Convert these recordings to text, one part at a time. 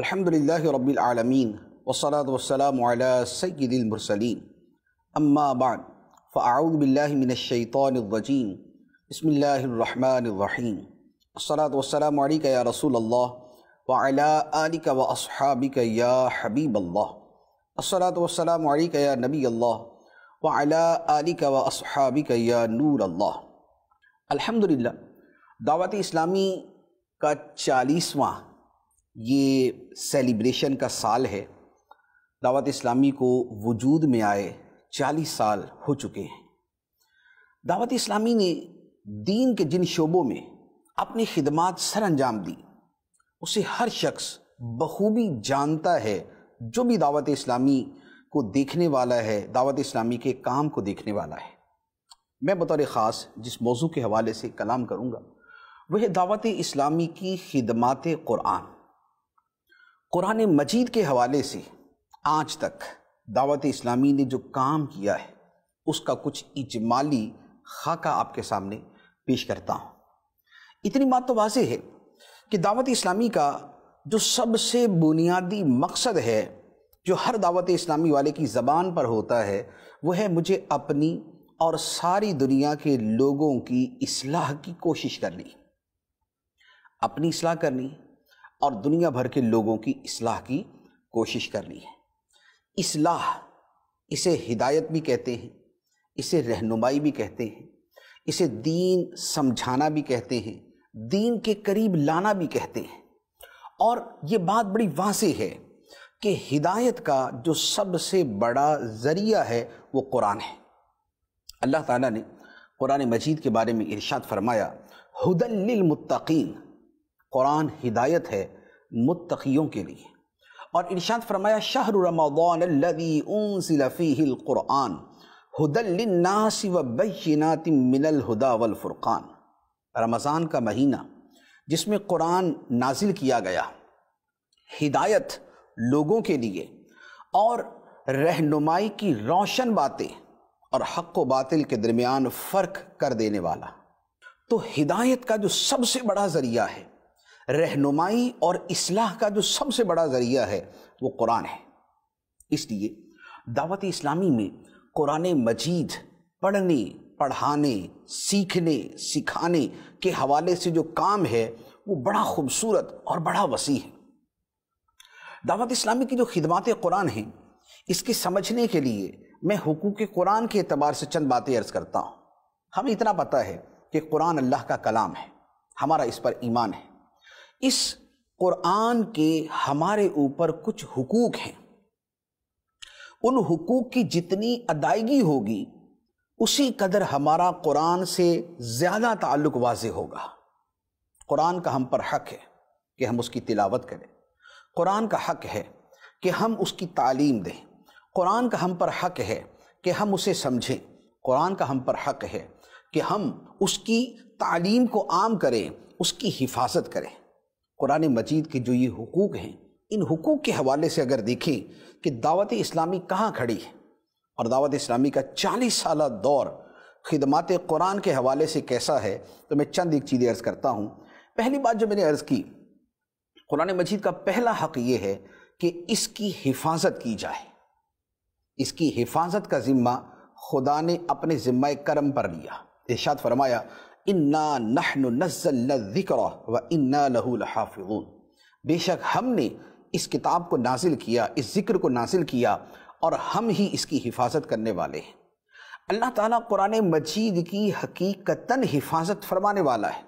अल्हम्दुलिल्लाहि रब्बिल आलमीन वसलात वसलाम अला सय्यिदिल मुरसलीन अम्मा बाद फ़ाऊद बिल्लाहि मिनश शैतानिर रजीम बिस्मिल्लाहिर रहमानिर रहीम वसलात वसलाम अलैका या रसूल अल्लाह व अला आलिका व अस्हाबिका या हबीब अल्लाह वसलात वसलाम अलैका या नबी अल्लाह व अला आलिका व अस्हाबिका या नूर अल्लाह अल्हम्दुलिल्लाह दावत इस्लामी का चालीसवां ये सेलिब्रेशन का साल है दावत इस्लामी को वजूद में आए चालीस साल हो चुके हैं दावत इस्लामी ने दीन के जिन शोबों में अपनी खिदमत सर अंजाम दी उसे हर शख्स बखूबी जानता है जो भी दावत इस्लामी को देखने वाला है दावत इस्लामी के काम को देखने वाला है मैं बतौर ख़ास जिस मौजू के हवाले से कलाम करूँगा वह दावत इस्लामी की खिदमत क़ुरान कुरान मजीद के हवाले से आज तक दावत इस्लामी ने जो काम किया है उसका कुछ इजमाली खाका आपके सामने पेश करता हूँ इतनी बात तो वाज है कि दावत इस्लामी का जो सबसे बुनियादी मकसद है जो हर दावत इस्लामी वाले की ज़बान पर होता है वह है मुझे अपनी और सारी दुनिया के लोगों की इसलाह की कोशिश करनी अपनी इसलाह करनी और दुनिया भर के लोगों की इसलाह की कोशिश करनी है इसलाह इसे हिदायत भी कहते हैं इसे रहनुमाई भी कहते हैं इसे दीन समझाना भी कहते हैं दीन के करीब लाना भी कहते हैं और ये बात बड़ी वासी है कि हिदायत का जो सबसे बड़ा ज़रिया है वो कुरान है अल्लाह ताला ने कुरान मजीद के बारे में इरशाद फरमाया हुदल मुत्तकीन कुरान हिदायत है मुतकीयों के लिए और इर्शाद फरमाया शाहर रमदानफ़ीक़ुरान हदलनासी व बैनात मिनल हुदा रमज़ान का महीना जिसमें कुरान नाजिल किया गया हिदायत लोगों के लिए और रहनुमाई की रोशन बातें और हक व बातिल के दरमियान फ़र्क कर देने वाला तो हिदायत का जो सबसे बड़ा ज़रिया है रहनुमाई और इसलाह का जो सबसे बड़ा ज़रिया है वो कुरान है इसलिए दावत इस्लामी में कुरान मजीद पढ़ने पढ़ाने सीखने सिखाने के हवाले से जो काम है वो बड़ा खूबसूरत और बड़ा वसी है दावत इस्लामी की जो खिदमत कुरान हैं इसके समझने के लिए मैं हकूक़ कुरान के अतबार से चंद बातें अर्ज़ करता हूँ हमें इतना पता है कि कुरान अल्लाह का कलाम है हमारा इस पर ईमान है इस कुरान के हमारे ऊपर कुछ हुकूक हैं उन हुकूक की जितनी अदायगी होगी उसी कदर हमारा कुरान से ज़्यादा ताल्लुक वाज होगा कुरान का हम पर हक है कि हम उसकी तिलावत करें कुरान का हक है कि हम उसकी तालीम दें कुरान का हम पर हक है कि हम उसे समझें कुरान का हम पर हक है कि हम उसकी तालीम को आम करें उसकी हिफाजत करें कुरान मजीद के जो ये हकूक़ हैं इन हकूक़ के हवाले से अगर देखें कि दावत इस्लामी कहाँ खड़ी है और दावत इस्लामी का चालीस साल दौर खदमात कुरान के हवाले से कैसा है तो मैं चंद एक चीज़ें अर्ज़ करता हूँ पहली बात जो मैंने अर्ज़ की कुरान मजीद का पहला हक़ ये है कि इसकी हिफाजत की जाए इसकी हिफाजत का ज़िम्मा खुदा ने अपने ज़िम्मा करम पर लिया इर्शाद फरमाया इन्ना नहनु नज़ल्लिक्र व इन्ना लहू लहाफिजून बेशक हमने इस किताब को नाजिल किया इस ज़िक्र को नाजिल किया और हम ही इसकी हिफाजत करने वाले हैं अल्लाह ताला कुरान मजीद की हकीकतन हिफाजत फरमाने वाला है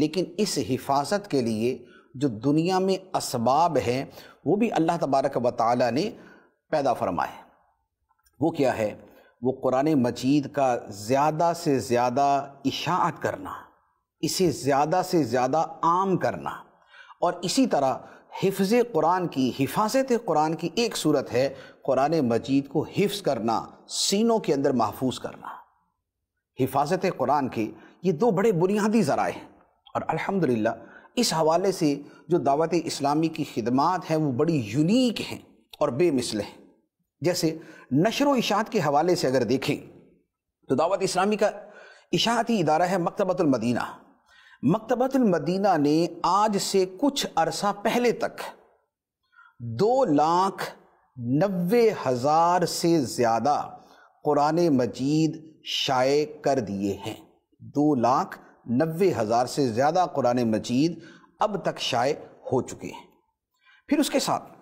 लेकिन इस हिफाजत के लिए जो दुनिया में इसबाब हैं वो भी अल्लाह तबारक व ताली ने पैदा फरमाए वो क्या है वो कुरान मजीद का ज़्यादा से ज़्यादा इशात करना इसे ज़्यादा से ज़्यादा आम करना और इसी तरह हिफ्ज़ कुरान की हिफाजत कुरान की एक सूरत है कुरान मजीद को हिफ्ज़ करना सीनों के अंदर महफूज करना हिफाजत कुरान के ये दो बड़े बुनियादी ज़राए हैं और अल्हम्दुलिल्लाह इस हवाले से जो दावत इस्लामी की खिदमत हैं वो बड़ी यूनिक हैं और बेमिसल हैं जैसे नशर इशात के हवाले से अगर देखें तो दावत इस्लामी का इशाती इदारा है मकतबतुलमदीना मकतबतुलमदीना ने आज से कुछ अरसा पहले तक दो लाख नबे हज़ार से ज़्यादा कुरान मजीद शाये कर दिए हैं दो लाख नबे हज़ार से ज़्यादा कुरान मजीद अब तक शाये हो चुके हैं फिर उसके साथ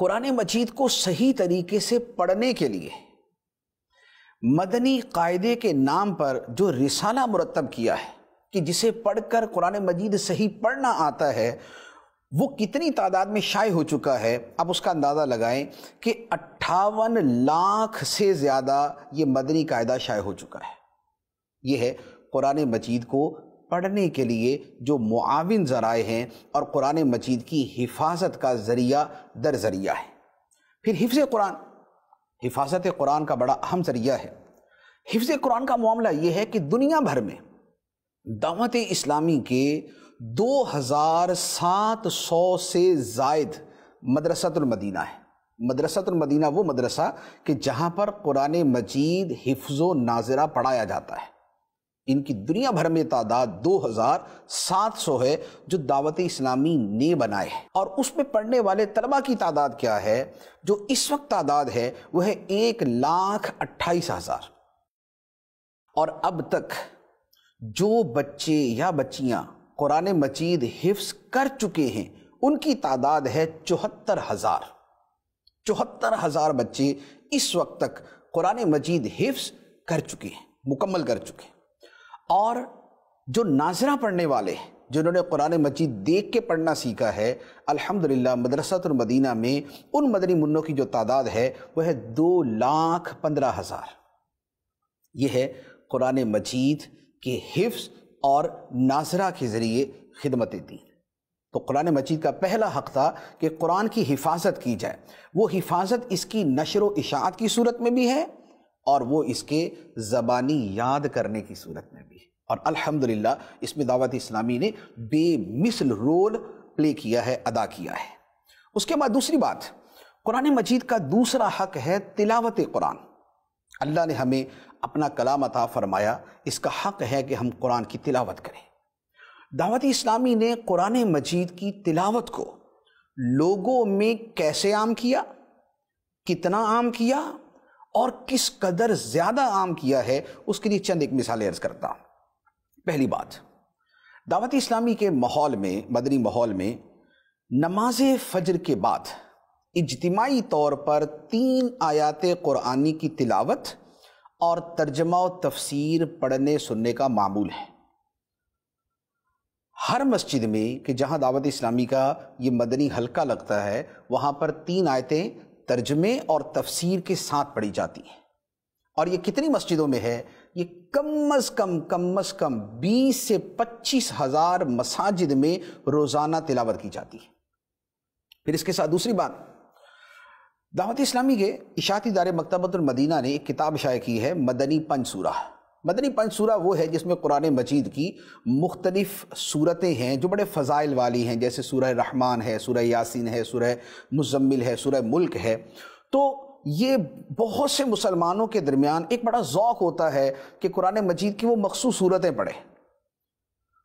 कुरान मजीद को सही तरीके से पढ़ने के लिए मदनी कायदे के नाम पर जो रिसाला मुरतब किया है कि जिसे पढ़कर कुरान मजीद सही पढ़ना आता है वो कितनी तादाद में शाये हो चुका है आप उसका अंदाज़ा लगाएं कि अट्ठावन लाख से ज़्यादा ये मदनी कायदा शाये हो चुका है ये है कुरान मजीद को पढ़ने के लिए जो मुआविन ज़राए हैं और कुरान मजीद की हिफाजत का ज़रिया दर ज़रिया है फिर हिफ्ज़ कुरान हिफाजत कुरान का बड़ा अहम ज़रिया है हिफ्ज़ कुरान का मामला ये है कि दुनिया भर में दावत इस्लामी के 2700 से जायद मदरसतमदीना है मदरसतमदीना वो मदरसा कि जहाँ पर कुरान मजीद हिफ्ज़ नाजरा पढ़ाया जाता है इनकी दुनिया भर में तादाद 2,700 है जो दावत इस्लामी ने बनाए हैं और उसमें पढ़ने वाले तलबा की तादाद क्या है जो इस वक्त तादाद है वह है एक लाख अट्ठाईस हज़ार और अब तक जो बच्चे या बच्चियां कुरान मजीद हिफ्स कर चुके हैं उनकी तादाद है चौहत्तर हज़ार चौहत्तर हज़ार बच्चे इस वक्त तक कुरान मजीद हिफ्स कर चुके हैं मुकम्मल कर चुके हैं और जो नाजरा पढ़ने वाले जिन्होंने कुरान मजीद देख के पढ़ना सीखा है अल्हम्दुलिल्लाह मदीना में उन मदनी मुन्नों की जो तादाद है वह है दो लाख पंद्रह हज़ार ये है कुरान मजीद के हिफ्स और नाजरा के ज़रिए खिदमत दी तो कुरान मजीद का पहला हक था कि कुरान की हिफाजत की जाए वो हिफाजत इसकी नशर व इशात की सूरत में भी है और वो इसके ज़बानी याद करने की सूरत में भी है और अल्हम्दुलिल्लाह इसमें दावत इस्लामी ने बेमिसल रोल प्ले किया है अदा किया है उसके बाद दूसरी बात कुरान मजीद का दूसरा हक है तिलावत कुरान अल्लाह ने हमें अपना कलाम अता फरमाया इसका हक है कि हम कुरान की तिलावत करें दावत इस्लामी ने कुरान मजीद की तिलावत को लोगों में कैसे आम किया कितना आम किया और किस कदर ज़्यादा आम किया है उसके लिए चंद एक मिसाल अर्ज करता पहली बात दावत इस्लामी के माहौल में मदनी माहौल में नमाज फजर के बाद इजतमाही तौर पर तीन आयात क़ुरानी की तिलावत और तर्जमा तफसीर पढ़ने सुनने का मामूल है हर मस्जिद में कि जहां दावत इस्लामी का ये मदनी हल्का लगता है वहाँ पर तीन आयतें तर्जमे और तफसीर के साथ पढ़ी जाती है और ये कितनी मस्जिदों में है ये कम अज़ कम कम अज़ कम बीस से पच्चीस हज़ार मसाजिद में रोज़ाना तिलावत की जाती है फिर इसके साथ दूसरी बात दावत इस्लामी के इशाती दार मकतबतुलमदीना ने एक किताब शाये की है मदनी पंच सूरा मदनी पंच सूरा वो है जिसमें कुरान मजीद की मुख्तलिफ़ सूरतें हैं जो बड़े फ़ज़ाइल वाली हैं जैसे सूरह रहमान है सूरह यासीन है सूरह मुजम्मिल है सूरह मुल्क है तो ये बहुत से मुसलमानों के दरमियान एक बड़ा ओक़ होता है कि कुरान मजीद की वो मखसूस सूरतें पढ़ें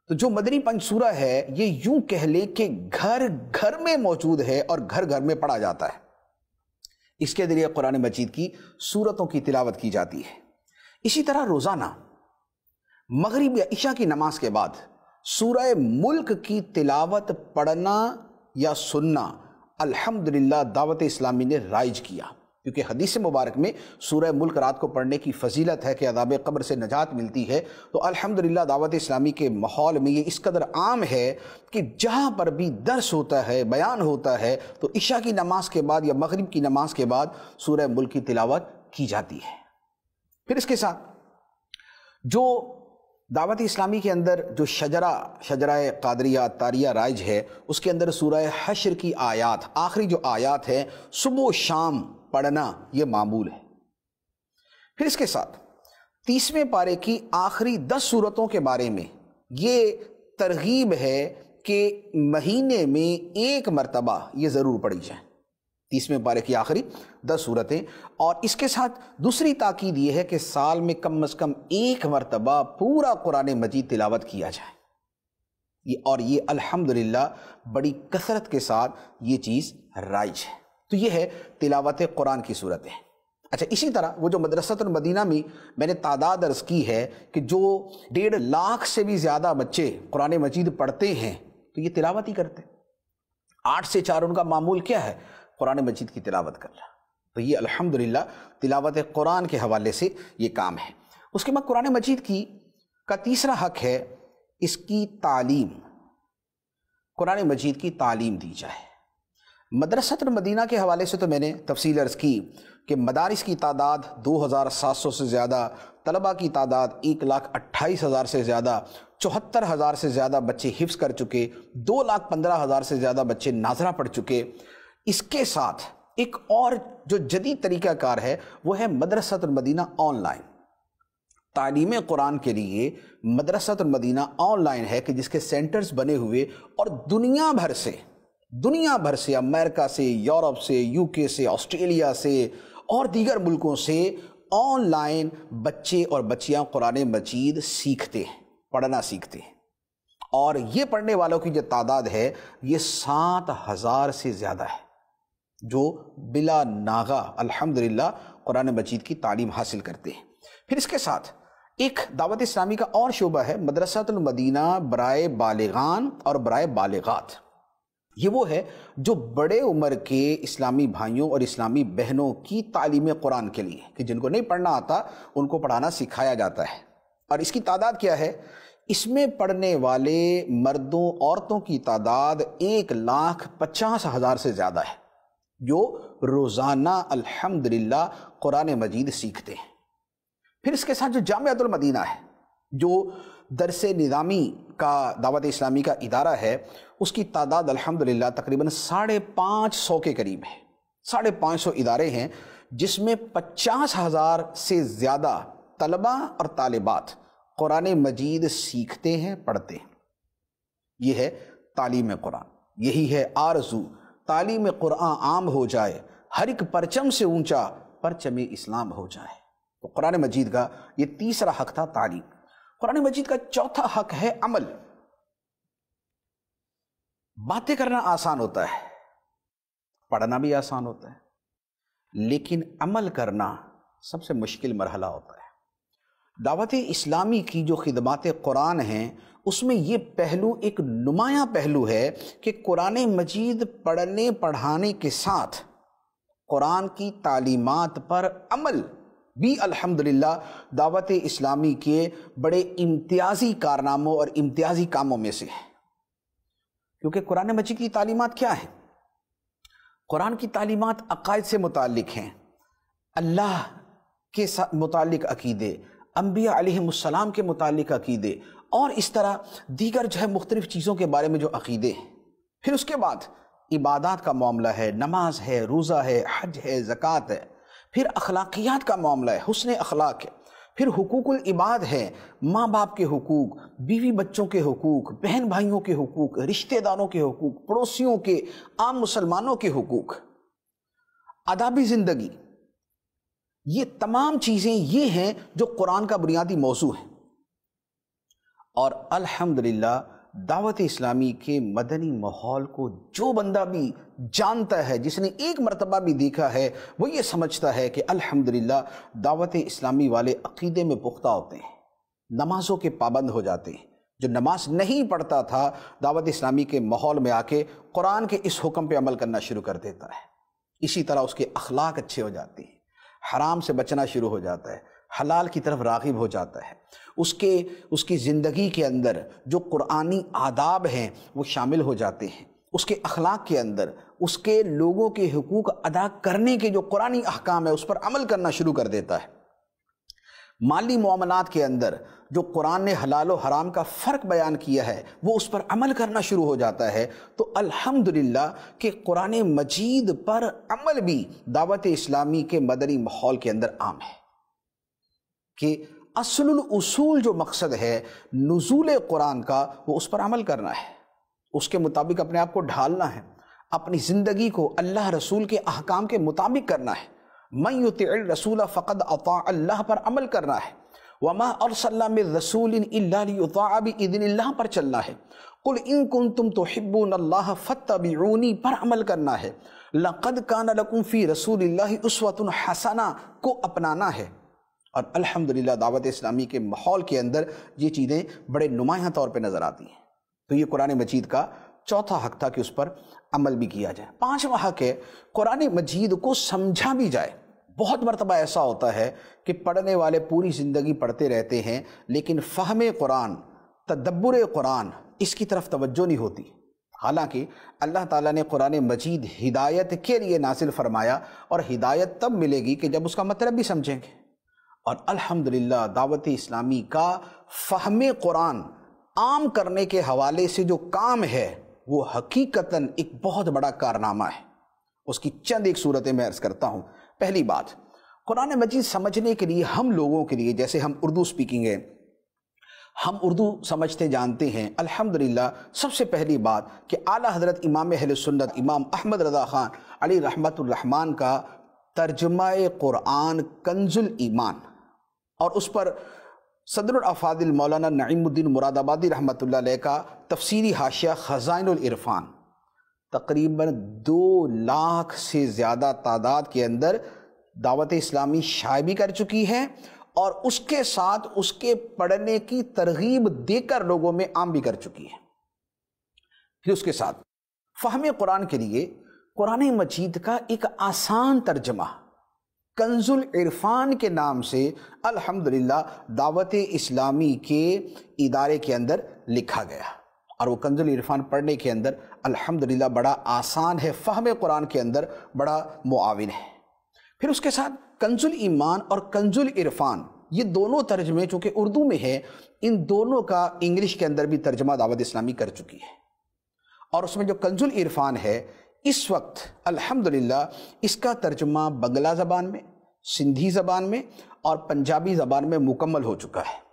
तो जो मदनी पंचसूरा है ये यूं कह लें कि घर घर में मौजूद है और घर घर में पढ़ा जाता है इसके ज़रिए कुरान मजीद की सूरतों की तिलावत की जाती है इसी तरह रोजाना मगरिब या ईशा की नमाज के बाद सूर मुल्क की तिलावत पढ़ना या सुनना अल्हम्दुलिल्लाह दावत इस्लामी ने राइज किया क्योंकि हदीस मुबारक में सूरह मुल्क रात को पढ़ने की फजीलत है कि अदाब कब्र से नजात मिलती है तो अल्हम्दुलिल्लाह दावत इस्लामी के माहौल में ये इस कदर आम है कि जहाँ पर भी दर्स होता है बयान होता है तो ईशा की नमाज के बाद या मगरिब की नमाज के बाद सूर मुल्क की तिलावत की जाती है फिर इसके साथ जो दावत इस्लामी के अंदर जो शजरा शजरा कादरिया तारिया राइज है उसके अंदर सूरह हशर की आयात आखिरी जो आयात है सुबह शाम पढ़ना ये मामूल है फिर इसके साथ तीसवें पारे की आखिरी दस सूरतों के बारे में ये तरगीब है कि महीने में एक मरतबा ये ज़रूर पढ़ी जाए तीसवें पारे की आखिरी दस सूरतें और इसके साथ दूसरी ताकीद ये है कि साल में कम अज़ कम एक मरतबा पूरा कुरान मजीद तिलावत किया जाए ये और ये अल्हम्दुलिल्लाह बड़ी कसरत के साथ ये चीज़ राइज है तो ये है तिलावत कुरान की सूरतें अच्छा इसी तरह वो जो मदरसतुल मदीना में मैंने तादाद अर्ज़ की है कि जो डेढ़ लाख से भी ज़्यादा बच्चे कुरान मजीद पढ़ते हैं तो ये तिलावत ही करते हैं आठ से चार उनका मामूल क्या है कुरान मजीद की तिलावत करना तो ये अल्हम्दुलिल्लाह तिलावत कुरान के हवाले से ये काम है उसके बाद कुरान मजीद की का तीसरा हक है इसकी तालीम कुरान मजीद की तालीम दी जाए मदरसत मदीना के हवाले से तो मैंने तफसील अर्ज़ की कि मदारस की तादाद 2,700 से ज़्यादा तलबा की तादाद एक लाख अट्ठाईस हज़ार से ज़्यादा चौहत्तर हज़ार से ज़्यादा बच्चे हिफ्स कर चुके दो लाख पंद्रह हज़ार से ज़्यादा बच्चे नाजरा पढ़ चुके इसके साथ एक और जो जदी तरीक़ाकार है वो है मदरसतमदीना ऑनलाइन तालीम कुरान के लिए मदरसतमदीना ऑनलाइन है कि जिसके सेंटर्स बने हुए और दुनिया भर से दुनिया भर से अमेरिका से यूरोप से यूके से ऑस्ट्रेलिया से और दीगर मुल्कों से ऑनलाइन बच्चे और बच्चियां कुरान मजीद सीखते हैं पढ़ना सीखते हैं और ये पढ़ने वालों की जो तादाद है ये सात हज़ार से ज़्यादा है जो बिला नागा अल्हम्दुलिल्लाह कुरान मजीद की तालीम हासिल करते हैं फिर इसके साथ एक दावत इस्लामी का और शोबा है मदरसतमदीना बरए बालगान और बरए बालगात ये वो है जो बड़े उम्र के इस्लामी भाइयों और इस्लामी बहनों की तालीम कुरान के लिए कि जिनको नहीं पढ़ना आता उनको पढ़ाना सिखाया जाता है और इसकी तादाद क्या है इसमें पढ़ने वाले मर्दों औरतों की तादाद एक लाख पचास हज़ार से ज़्यादा है जो रोज़ाना अल्हम्दुलिल्लाह कुरान मजीद सीखते हैं फिर इसके साथ जो जामतुल मदीना है जो दरस निज़ामी का दावत इस्लामी का इदारा है उसकी तादाद अल्हम्दुलिल्लाह तकरीबन साढ़े पाँच सौ के करीब है साढ़े पाँच सौ इदारे हैं जिसमें पचास हज़ार से ज़्यादा तलबा और तालिबात कुरान मजीद सीखते हैं पढ़ते हैं यह है तालीम कुरान यही है आरजू तालीम क़ुरान आम हो जाए हर एक परचम से ऊंचा परचम इस्लाम हो जाए तो कुरान मजीद का ये तीसरा हक था तालीम कुरान मजीद का चौथा हक है अमल बातें करना आसान होता है पढ़ना भी आसान होता है लेकिन अमल करना सबसे मुश्किल मरहला होता है दावत इस्लामी की जो खिदमत कुरान हैं उसमें ये पहलू एक नुमाया पहलू है कि कुरान मजीद पढ़ने पढ़ाने के साथ कुरान की तालीमात पर अमल भी अल्हम्दुलिल्लाह दावत इस्लामी के बड़े इम्तियाजी कारनामों और इम्तियाजी कामों में से है क्योंकि कुरान मजीद की तालीमत क्या है कुरान की तालीमत अकायद से मुतल हैं अल्लाह के मुतल अकीदे अम्बिया आलम के मुतल अकीदे और इस तरह दीगर जो है मुख्तलिफ़ चीज़ों के बारे में जो अकीदे हैं फिर उसके बाद इबादत का मामला है नमाज है रोज़ा है हज है ज़क़़त है फिर अखलाकियात का मामला है हसन अखलाक है फिर हकूकुल इबाद है माँ बाप के हकूक बीवी बच्चों के हकूक बहन भाइयों के हकूक रिश्तेदारों के हकूक पड़ोसियों के आम मुसलमानों के हकूक अदाबी ज़िंदगी ये तमाम चीज़ें ये हैं जो कुरान का बुनियादी मौजू है और अल्हम्दुलिल्लाह दावत इस्लामी के मदनी माहौल को जो बंदा भी जानता है जिसने एक मरतबा भी देखा है वो ये समझता है कि अल्हम्दुलिल्लाह दावत इस्लामी वाले अकीदे में पुख्ता होते हैं नमाज़ों के पाबंद हो जाते हैं जो नमाज नहीं पढ़ता था दावत इस्लामी के माहौल में आके कुरान के इस हुक्म पे अमल करना शुरू कर देता है इसी तरह उसके अखलाक अच्छे हो जाते हैं हराम से बचना शुरू हो जाता है हलाल की तरफ रागिब हो जाता है उसके उसकी ज़िंदगी के अंदर जो कुरानी आदाब हैं वो शामिल हो जाते हैं उसके अखलाक के अंदर उसके लोगों के हकूक़ अदा करने के जो कुरानी अहकाम है उस पर अमल करना शुरू कर देता है माली मामलात के अंदर जो कुरान ने हलाल और हराम का फ़र्क बयान किया है वो उस पर अमल करना शुरू हो जाता है तो अल्हम्दुलिल्लाह कि कुरान मजीद पर अमल भी दावत इस्लामी के मदनी माहौल के अंदर आम है कि असल उसूल जो मकसद है नजूल कुरान का वो उस पर अमल करना है उसके मुताबिक अपने आप को ढालना है अपनी ज़िंदगी को अल्लाह रसूल के अहकाम के मुताबिक करना है मैं रसूल फ़कद अल्लाह पर अमल करना है वमा और सल्लम रसूल पर चलना है कुल इन कुम तुम तो हिब्बून अल्लाह रूनी पर अमल करना है लक़द कान लकुफ़ी रसूल उसवतन हसना को अपनाना है और अल्हम्दुलिल्लाह दावत इस्लामी के माहौल के अंदर ये चीज़ें बड़े नुमाया तौर पर नज़र आती हैं तो ये कुरान मजीद का चौथा हक था कि उस पर अमल भी किया जाए पाँचवा हक है कुरान मजीद को समझा भी जाए बहुत मरतबा ऐसा होता है कि पढ़ने वाले पूरी ज़िंदगी पढ़ते रहते हैं लेकिन फ़हम कुरान तदब्बर कुरान इसकी तरफ तवज्जो नहीं होती हालांकि अल्लाह ताला ने कुरान मजीद हिदायत के लिए नासिल फरमाया और हिदायत तब मिलेगी कि जब उसका मतलब भी समझेंगे और अल्हम्दुलिल्लाह दावत इस्लामी का फ़हम कुरान आम करने के हवाले से जो काम है वो हकीकता एक बहुत बड़ा कारनामा है उसकी चंद एक सूरत मैं अर्ज़ करता हूँ पहली बात कुरान मजीद समझने के लिए हम लोगों के लिए जैसे हम उर्दू स्पीकिंग है हम उर्दू समझते जानते हैं अल्हम्दुलिल्लाह सबसे पहली बात कि आला हजरत इमाम अहल सुन्नत इमाम अहमद रज़ा ख़ान अली रहमतुर्रहमान का तर्जमा क़ुरान कंजुल ईमान और उस पर सदर अफादिल मौलाना नईमुद्दीन मुरादाबादी रहमत का तफसीरी हाशिया ख़जान इरफ़ान तकरीबन दो लाख से ज़्यादा तादाद के अंदर दावत इस्लामी शाये भी कर चुकी है और उसके साथ उसके पढ़ने की तरगीब देकर लोगों में आम भी कर चुकी है फिर उसके साथ फ़हम कुरान के लिए कुरान मजीद का एक आसान तर्जमा कंजुल इरफान के नाम से अल्हम्दुलिल्लाह दावत इस्लामी के इदारे के अंदर लिखा गया और वो कंजुल इरफान पढ़ने के अंदर अल्हम्दुलिल्लाह बड़ा आसान है फ़हम कुरान के अंदर बड़ा मुआवन है फिर उसके साथ कंजुल ईमान और कंजुल इरफान ये दोनों तर्जमे चूँकि उर्दू में है इन दोनों का इंग्लिश के अंदर भी तर्जमा दावत इस्लामी कर चुकी है और उसमें जो कंजुल इरफान है इस वक्त अल्हम्दुलिल्लाह इसका तर्जमा बंगला ज़बान में सिंधी ज़बान में और पंजाबी ज़बान में मुकम्मल हो चुका है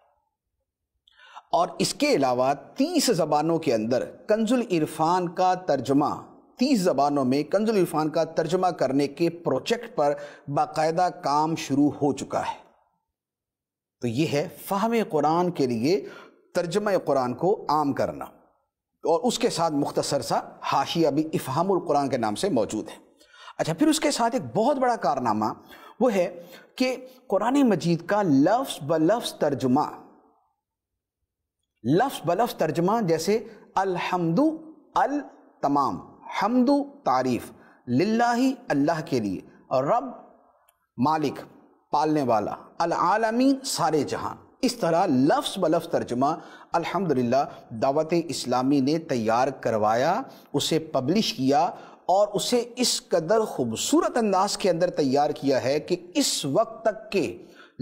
और इसके अलावा तीस ज़बानों के अंदर कंजुल इरफान का तर्जमा तीस ज़बानों में कंजुल इरफान का तर्जमा करने के प्रोजेक्ट पर बाकायदा काम शुरू हो चुका है तो ये है फ़ाहम कुरान के लिए तर्जम कुरान को आम करना और उसके साथ मुख्तसर सा हाशिया भी इफ़ामुल कुरान के नाम से मौजूद है अच्छा फिर उसके साथ एक बहुत बड़ा कारनामा वो है कि कुरान मजीद का लफ्ज़ ब लफ्ज़ तर्जुमा लफ्स बलफ तर्जमा जैसे अलहमदु अल तमाम हमदु तारीफ़ ही अल्लाह के लिए और रब मालिक पालने वाला आलमी सारे जहां इस तरह लफ्स बलफ तर्जमा अल्हम्दुलिल्लाह दावत इस्लामी ने तैयार करवाया उसे पब्लिश किया और उसे इस कदर खूबसूरत अंदाज के अंदर तैयार किया है कि इस वक्त तक के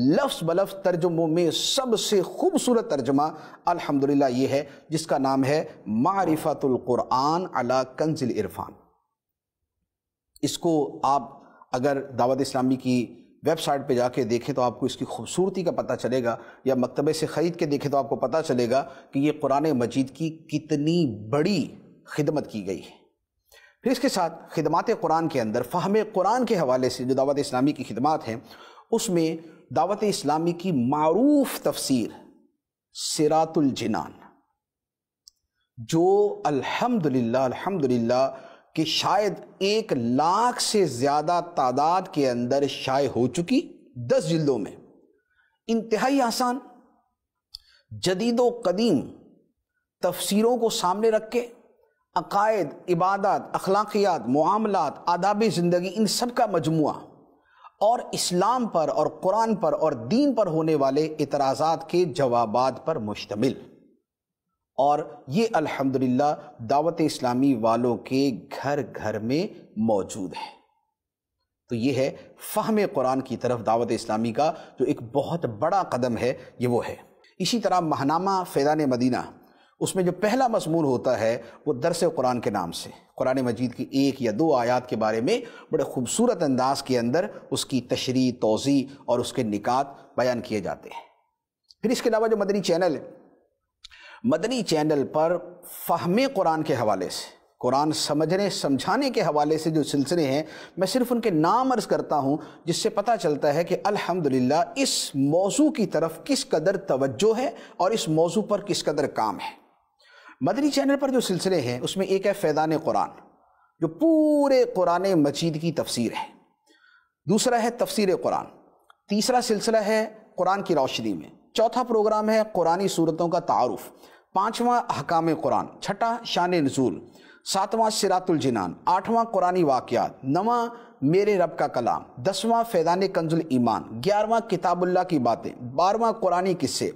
लफ्स बलफ तर्जुमों में सबसे खूबसूरत तर्जमा अल्हम्दुलिल्लाह ये है जिसका नाम है कुरान अला कंजिल इरफान इसको आप अगर दावत इस्लामी की वेबसाइट पे जाके देखें तो आपको इसकी खूबसूरती का पता चलेगा या मकतबे से ख़रीद के देखें तो आपको पता चलेगा कि ये कुरान मजीद की कितनी बड़ी खिदमत की गई है फिर इसके साथ खिदमत कुरान के अंदर फ़हम कुरान के हवाले से जो दावत इस्लामी की खिदमत हैं उसमें दावत इस्लामी की मरूफ तफसीर सिरातुल जिनान जो अल्हम्दुलिल्लाह अल्हम्दुलिल्लाह कि शायद एक लाख से ज़्यादा तादाद के अंदर शाये हो चुकी दस जिल्दों में इंतहाई आसान जदीद कदीम तफसीरों को सामने रख के अकायद इबादत अखलाकियात मामलत आदाब ज़िंदगी इन सब का मजमुआ और इस्लाम पर और कुरान पर और दीन पर होने वाले इतराज़ात के जवाब पर मुश्तमिल और ये अल्हम्दुलिल्लाह दावत इस्लामी वालों के घर घर में मौजूद है तो ये है फ़हम कुरान की तरफ दावत इस्लामी का जो एक बहुत बड़ा कदम है ये वो है इसी तरह महनामा फैदान मदीना उसमें जो पहला मजमून होता है वो दरस कुरान के नाम से कुरान मजीद की एक या दो आयात के बारे में बड़े खूबसूरत अंदाज के अंदर उसकी तशरी तोज़ी और उसके निकात बयान किए जाते हैं फिर इसके अलावा जो मदनी चैनल है मदनी चैनल पर फ़हम कुरान के हवाले से कुरान समझने समझाने के हवाले से जो सिलसिले हैं मैं सिर्फ उनके नाम अर्ज़ करता हूँ जिससे पता चलता है कि अल्हम्दुलिल्लाह इस मौजू की तरफ किस कदर तवज्जो है और इस मौजू पर किस कदर काम है मदनी चैनल पर जो सिलसिले हैं उसमें एक है फैदान कुरान जो पूरे कुरान मजीद की तफसीर है दूसरा है तफसीर कुरान तीसरा सिलसिला है कुरान की रोशनी में चौथा प्रोग्राम है कुरानी सूरतों का तारफ़ पाँचवा हकाम कुरान छठा शान नजूल सातवां सिरातुलजनान आठवां कुरानी वाक़ात नवा मेरे रब का कलाम दसवां फैदान कंजुल ईमान ग्यारहवां किताबुल्ला की बातें बारहवां कुरानी किस्से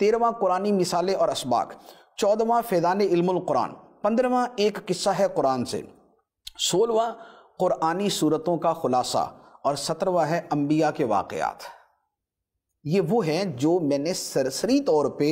तेरहवां कुरानी मिसालें और इसबाक चौदहवा फैदान कुरान पंद्रहवा एक किस्सा है कुरान से सोलवा क़ुरानी सूरतों का ख़ुलासा और सत्रहवा है अम्बिया के वाकयात ये वो हैं जो मैंने सरसरी तौर पे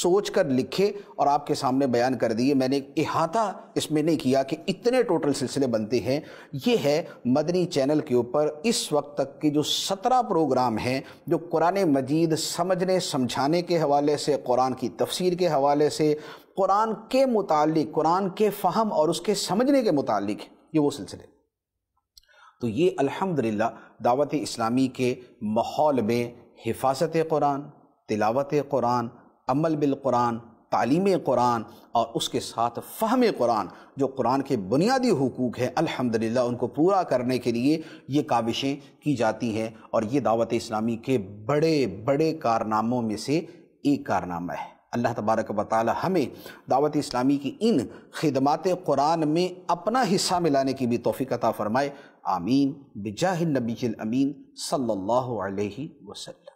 सोच कर लिखे और आपके सामने बयान कर दिए मैंने इहाता इसमें नहीं किया कि इतने टोटल सिलसिले बनते हैं ये है मदनी चैनल के ऊपर इस वक्त तक के जो सत्रह प्रोग्राम हैं जो कुरान मजीद समझने समझाने के हवाले से कुरान की तफसीर के हवाले से कुरान के मुतालिक कुरान के फ़हम और उसके समझने के मुतालिक ये वो सिलसिले तो ये अल्हम्दुलिल्लाह दावत इस्लामी के माहौल में हिफाजत कुरान तिलावत कुरान अमल बिलकुरान तालीम कुरान और उसके साथ फ़हम कुरान जो कुरान के बुनियादी हकूक़ हैं अल्हम्दुलिल्लाह उनको पूरा करने के लिए ये काविशें की जाती हैं और ये दावत इस्लामी के बड़े बड़े कारनामों में से एक कारनामा है अल्लाह तबारक व ताली हमें दावत इस्लामी की इन खदमात कुरान में अपना हिस्सा मिलाने की भी तोफ़ी अता फ़रमाए आमीन बिजाहिन नबी अमीन सल्लल्लाहु अलैहि वसल्लम